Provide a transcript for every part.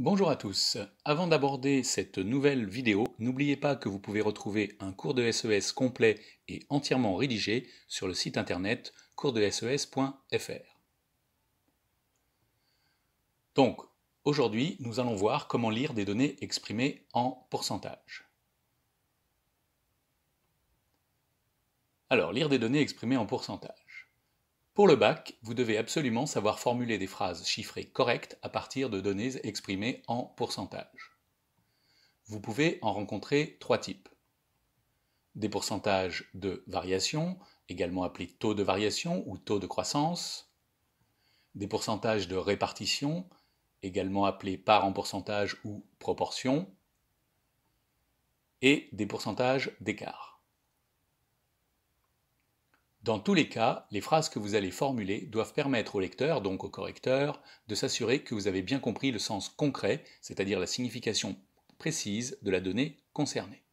Bonjour à tous. Avant d'aborder cette nouvelle vidéo, n'oubliez pas que vous pouvez retrouver un cours de SES e complet et entièrement rédigé sur le site internet coursdeses.fr. Donc, aujourd'hui, nous allons voir comment lire des données exprimées en pourcentage. Alors, lire des données exprimées en pourcentage. Pour le bac, vous devez absolument savoir formuler des phrases chiffrées correctes à partir de données exprimées en pourcentage. Vous pouvez en rencontrer trois types. Des pourcentages de variation, également appelés taux de variation ou taux de croissance. Des pourcentages de répartition, également appelés part en pourcentage ou proportion. Et des pourcentages d'écart. Dans tous les cas, les phrases que vous allez formuler doivent permettre au lecteur, donc au correcteur, de s'assurer que vous avez bien compris le sens concret, c'est-à-dire la signification précise de la donnée concernée.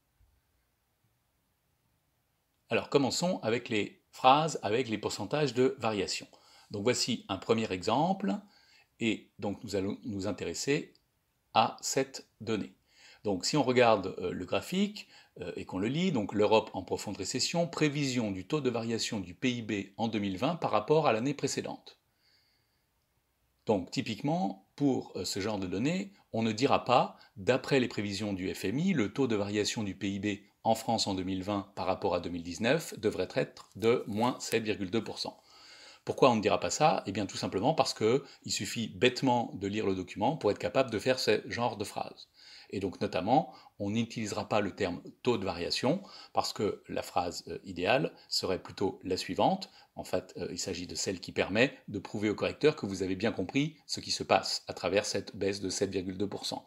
Alors commençons avec les phrases avec les pourcentages de variation. Donc voici un premier exemple, et donc nous allons nous intéresser à cette donnée. Donc si on regarde euh, le graphique, euh, et qu'on le lit, donc l'Europe en profonde récession, prévision du taux de variation du PIB en 2020 par rapport à l'année précédente. Donc typiquement, pour euh, ce genre de données, on ne dira pas, d'après les prévisions du FMI, le taux de variation du PIB en France en 2020 par rapport à 2019 devrait être de moins 7,2%. Pourquoi on ne dira pas ça Eh bien tout simplement parce qu'il suffit bêtement de lire le document pour être capable de faire ce genre de phrase. Et donc notamment, on n'utilisera pas le terme taux de variation parce que la phrase euh, idéale serait plutôt la suivante. En fait, euh, il s'agit de celle qui permet de prouver au correcteur que vous avez bien compris ce qui se passe à travers cette baisse de 7,2%.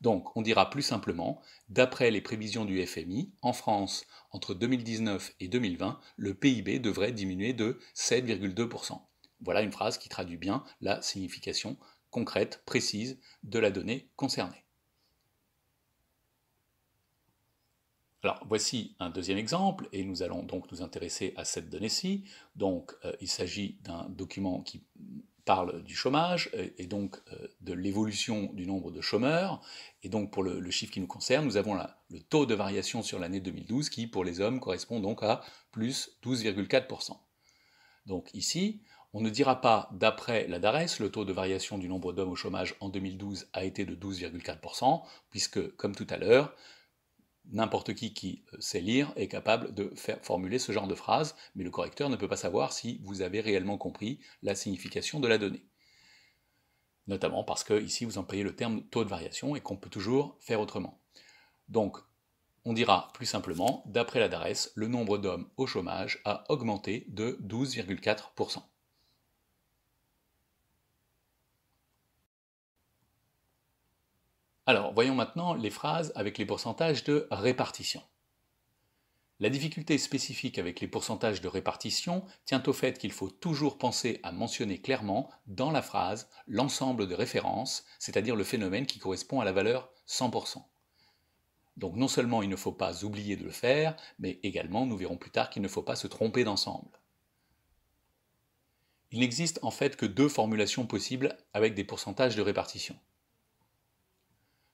Donc, on dira plus simplement, d'après les prévisions du FMI, en France, entre 2019 et 2020, le PIB devrait diminuer de 7,2%. Voilà une phrase qui traduit bien la signification concrète, précise de la donnée concernée. Alors voici un deuxième exemple, et nous allons donc nous intéresser à cette donnée-ci. Donc euh, il s'agit d'un document qui parle du chômage et donc euh, de l'évolution du nombre de chômeurs. Et donc pour le, chiffre qui nous concerne, nous avons le taux de variation sur l'année 2012 qui, pour les hommes, correspond donc à plus 12,4%. Donc ici, on ne dira pas, d'après la DARES, le taux de variation du nombre d'hommes au chômage en 2012 a été de 12,4%, puisque, comme tout à l'heure, n'importe qui qui euh, sait lire est capable de faire formuler ce genre de phrase, mais le correcteur ne peut pas savoir si vous avez réellement compris la signification de la donnée. Notamment parce que ici vous employez le terme taux de variation et qu'on peut toujours faire autrement. Donc on dira plus simplement, d'après l'adresse, le nombre d'hommes au chômage a augmenté de 12,4%. Alors, voyons maintenant les phrases avec les pourcentages de répartition. La difficulté spécifique avec les pourcentages de répartition tient au fait qu'il faut toujours penser à mentionner clairement dans la phrase l'ensemble de références, c'est-à-dire le phénomène qui correspond à la valeur 100%. Donc non seulement il ne faut pas oublier de le faire, mais également nous verrons plus tard qu'il ne faut pas se tromper d'ensemble. Il n'existe en fait que deux formulations possibles avec des pourcentages de répartition.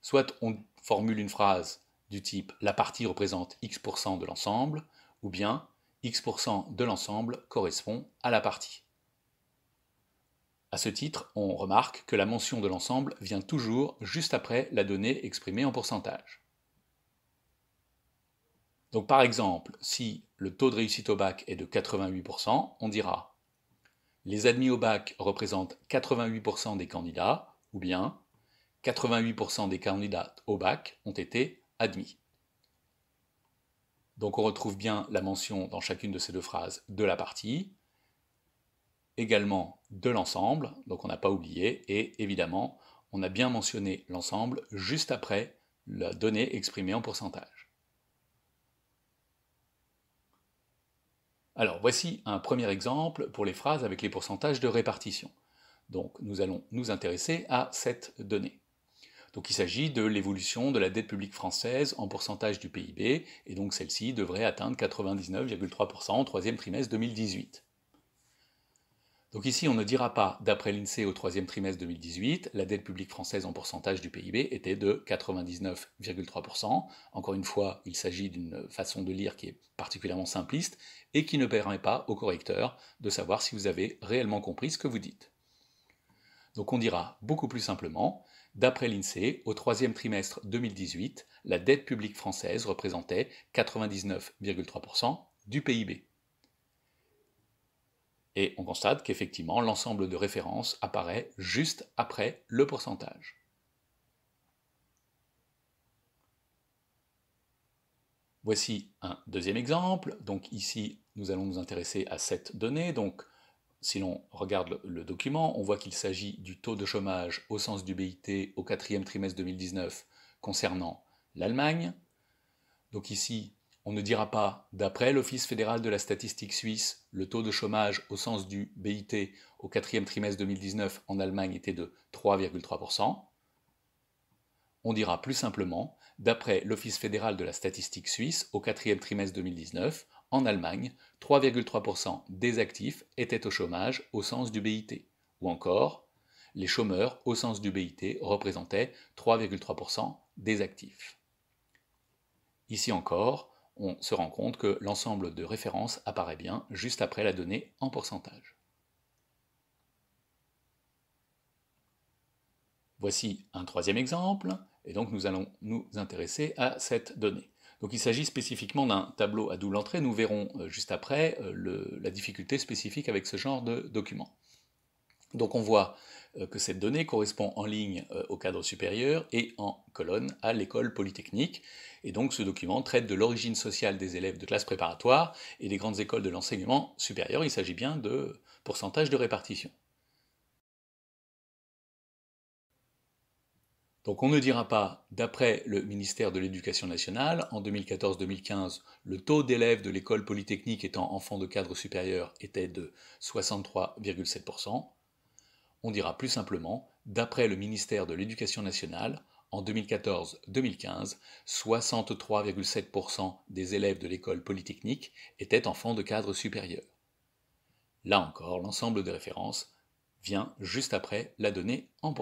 Soit on formule une phrase du type la partie représente x% de l'ensemble, ou bien x% de l'ensemble correspond à la partie. À ce titre, on remarque que la mention de l'ensemble vient toujours juste après la donnée exprimée en pourcentage. Donc par exemple, si le taux de réussite au bac est de 88%, on dira les admis au bac représentent 88% des candidats, ou bien 88% des candidats au bac ont été admis. Donc on retrouve bien la mention dans chacune de ces deux phrases de la partie, également de l'ensemble, donc on n'a pas oublié, et évidemment, on a bien mentionné l'ensemble juste après la donnée exprimée en pourcentage. Alors voici un premier exemple pour les phrases avec les pourcentages de répartition. Donc nous allons nous intéresser à cette donnée. Donc il s'agit de l'évolution de la dette publique française en pourcentage du PIB, et donc celle-ci devrait atteindre 99,3% au troisième trimestre 2018. Donc ici, on ne dira pas, d'après l'INSEE au troisième trimestre 2018, la dette publique française en pourcentage du PIB était de 99,3%. Encore une fois, il s'agit d'une façon de lire qui est particulièrement simpliste et qui ne permet pas au correcteur de savoir si vous avez réellement compris ce que vous dites. Donc on dira beaucoup plus simplement, D'après l'INSEE, au troisième trimestre 2018, la dette publique française représentait 99,3% du PIB. Et on constate qu'effectivement, l'ensemble de références apparaît juste après le pourcentage. Voici un deuxième exemple. Donc ici, nous allons nous intéresser à cette donnée. Donc si l'on regarde le, document, on voit qu'il s'agit du taux de chômage au sens du BIT au quatrième trimestre 2019 concernant l'Allemagne. Donc ici, on ne dira pas, d'après l'Office fédéral de la statistique suisse, le taux de chômage au sens du BIT au quatrième trimestre 2019 en Allemagne était de 3,3%. On dira plus simplement, d'après l'Office fédéral de la statistique suisse, au quatrième trimestre 2019, en Allemagne, 3,3% des actifs étaient au chômage au sens du BIT. Ou encore, les chômeurs au sens du BIT représentaient 3,3% des actifs. Ici encore, on se rend compte que l'ensemble de références apparaît bien juste après la donnée en pourcentage. Voici un troisième exemple, et donc nous allons nous intéresser à cette donnée. Donc il s'agit spécifiquement d'un tableau à double entrée. Nous verrons euh, juste après euh, la difficulté spécifique avec ce genre de document. Donc on voit euh, que cette donnée correspond en ligne au cadre supérieur et en colonne à l'école polytechnique. Et donc ce document traite de l'origine sociale des élèves de classe préparatoire et des grandes écoles de l'enseignement supérieur. Il s'agit bien de pourcentage de répartition. Donc on ne dira pas, d'après le ministère de l'Éducation nationale, en 2014-2015, le taux d'élèves de l'école polytechnique étant enfants de cadre supérieur était de 63,7%. On dira plus simplement, d'après le ministère de l'Éducation nationale, en 2014-2015, 63,7% des élèves de l'école polytechnique étaient enfants de cadre supérieur. Là encore, l'ensemble des références vient juste après la donnée en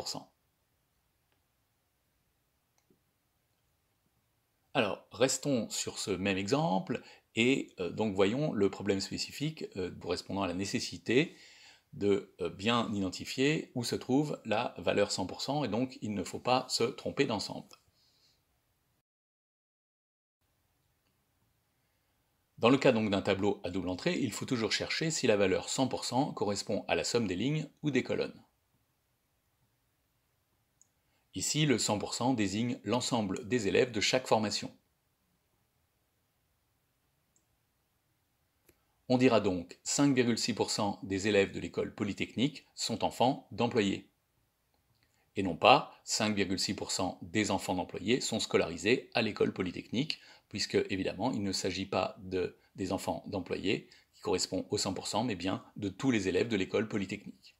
Alors, restons sur ce même exemple et euh, donc voyons le problème spécifique correspondant euh, à la nécessité de euh, bien identifier où se trouve la valeur 100% et donc il ne faut pas se tromper d'ensemble. Dans le cas donc d'un tableau à double entrée, il faut toujours chercher si la valeur 100% correspond à la somme des lignes ou des colonnes. Ici, le 100% désigne l'ensemble des élèves de chaque formation. On dira donc 5,6% des élèves de l'école polytechnique sont enfants d'employés. Et non pas 5,6% des enfants d'employés sont scolarisés à l'école polytechnique, puisque évidemment il ne s'agit pas de, des enfants d'employés qui correspondent au 100%, mais bien de tous les élèves de l'école polytechnique.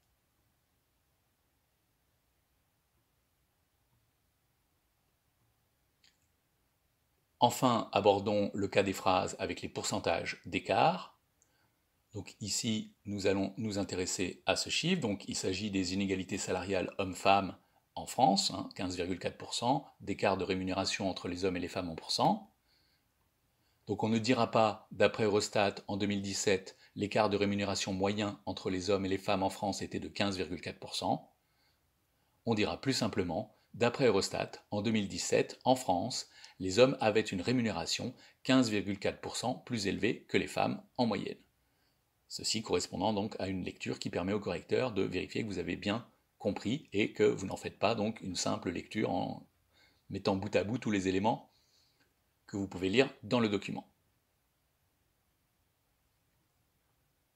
Enfin, abordons le cas des phrases avec les pourcentages d'écart. Donc ici, nous allons nous intéresser à ce chiffre. Donc il s'agit des inégalités salariales hommes-femmes en France, 15,4%, hein, d'écart de rémunération entre les hommes et les femmes en pourcent. Donc on ne dira pas, d'après Eurostat, en 2017, l'écart de rémunération moyen entre les hommes et les femmes en France était de 15,4%. On dira plus simplement, D'après Eurostat, en 2017, en France, les hommes avaient une rémunération 15,4% plus élevée que les femmes en moyenne. Ceci correspondant donc à une lecture qui permet au correcteur de vérifier que vous avez bien compris et que vous n'en faites pas donc une simple lecture en mettant bout à bout tous les éléments que vous pouvez lire dans le document.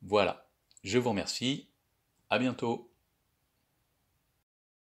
Voilà, je vous remercie, à bientôt